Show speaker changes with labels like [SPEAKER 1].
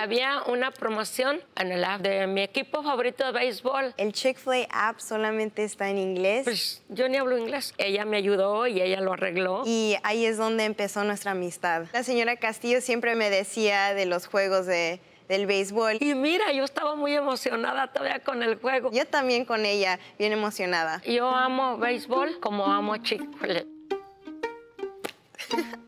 [SPEAKER 1] había una promoción en el app de mi equipo favorito de béisbol. El Chick-fil-A app solamente está en inglés. Pues yo ni hablo inglés. Ella me ayudó y ella lo arregló. Y
[SPEAKER 2] ahí es donde empezó nuestra amistad. La señora Castillo siempre me decía de los juegos de del béisbol. Y mira, yo estaba muy emocionada todavía con el juego. Yo también con ella, bien emocionada.
[SPEAKER 1] Yo amo béisbol como amo chick